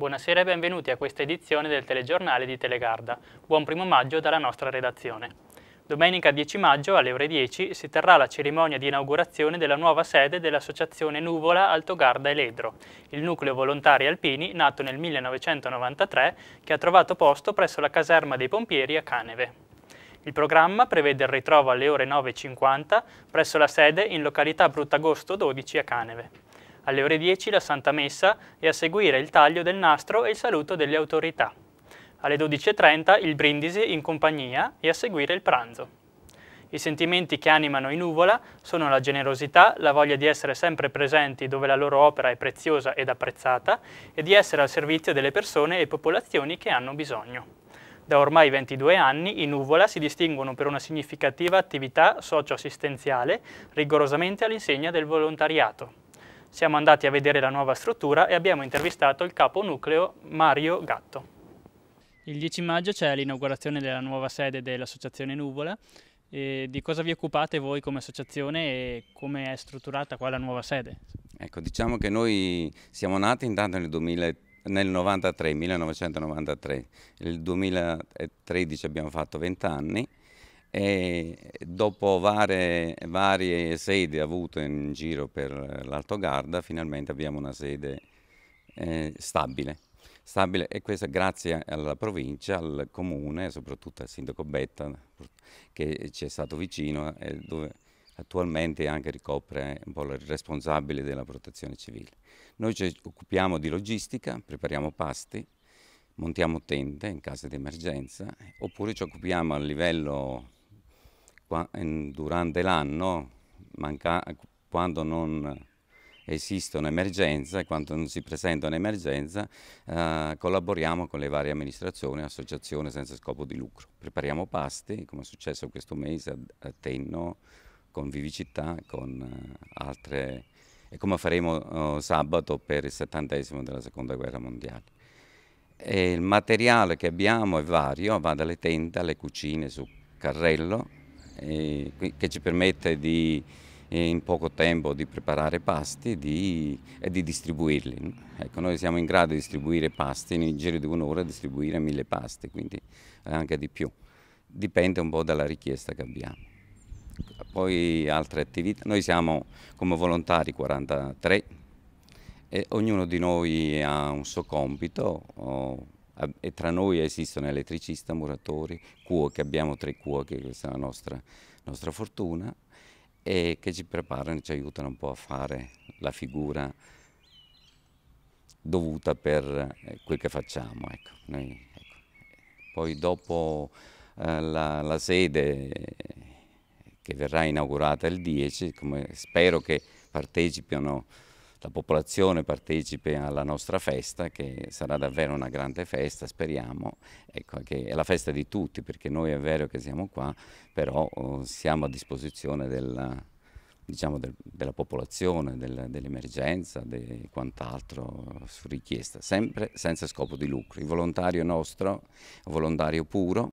Buonasera e benvenuti a questa edizione del telegiornale di Telegarda. Buon primo maggio dalla nostra redazione. Domenica 10 maggio alle ore 10 si terrà la cerimonia di inaugurazione della nuova sede dell'associazione Nuvola Altogarda e Ledro, il nucleo volontari alpini nato nel 1993 che ha trovato posto presso la caserma dei pompieri a Caneve. Il programma prevede il ritrovo alle ore 9.50 presso la sede in località Bruttagosto 12 a Caneve alle ore 10 la Santa Messa e a seguire il taglio del nastro e il saluto delle autorità. Alle 12.30 il brindisi in compagnia e a seguire il pranzo. I sentimenti che animano i Nuvola sono la generosità, la voglia di essere sempre presenti dove la loro opera è preziosa ed apprezzata e di essere al servizio delle persone e popolazioni che hanno bisogno. Da ormai 22 anni i Nuvola si distinguono per una significativa attività socio-assistenziale rigorosamente all'insegna del volontariato. Siamo andati a vedere la nuova struttura e abbiamo intervistato il capo nucleo Mario Gatto. Il 10 maggio c'è l'inaugurazione della nuova sede dell'Associazione Nuvola. E di cosa vi occupate voi come associazione e come è strutturata qua la nuova sede? Ecco, diciamo che noi siamo nati intanto nel 2013 nel 93, 1993, nel 2013 abbiamo fatto 20 anni e dopo varie, varie sedi avute in giro per l'Alto Garda finalmente abbiamo una sede eh, stabile. stabile e questo grazie alla provincia, al comune, soprattutto al sindaco Betta che ci è stato vicino e eh, dove attualmente anche ricopre un po' il responsabile della protezione civile. Noi ci occupiamo di logistica, prepariamo pasti, montiamo tende in caso di emergenza oppure ci occupiamo a livello durante l'anno, quando non esiste un'emergenza e quando non si presenta un'emergenza eh, collaboriamo con le varie amministrazioni e associazioni senza scopo di lucro. Prepariamo pasti, come è successo questo mese a, Tenno, con Vivicità, con eh, altre e come faremo eh, sabato per il settantesimo della seconda guerra mondiale. E il materiale che abbiamo è vario, va dalle tende alle cucine su carrello, eh, che ci permette di, eh, in poco tempo di preparare pasti di, e di distribuirli. Ecco, noi siamo in grado di distribuire pasti, in giro di un'ora distribuire mille pasti, quindi anche di più. Dipende un po' dalla richiesta che abbiamo. Poi altre attività, noi siamo come volontari 43 e ognuno di noi ha un suo compito e tra noi esistono elettricista, muratori, cuochi, abbiamo tre cuochi, questa è la nostra, nostra fortuna, e che ci preparano e ci aiutano un po' a fare la figura dovuta per eh, quel che facciamo. Ecco. Noi, ecco. Poi dopo eh, la, la, sede eh, che verrà inaugurata il 10, come spero che partecipino la popolazione partecipe alla nostra festa che sarà davvero una grande festa, speriamo, ecco, che è la festa di tutti perché noi è vero che siamo qua, però oh, siamo a disposizione della, diciamo, del, della popolazione, del, dell'emergenza, di de quant'altro su richiesta, sempre senza scopo di lucro. Il volontario nostro, volontario puro,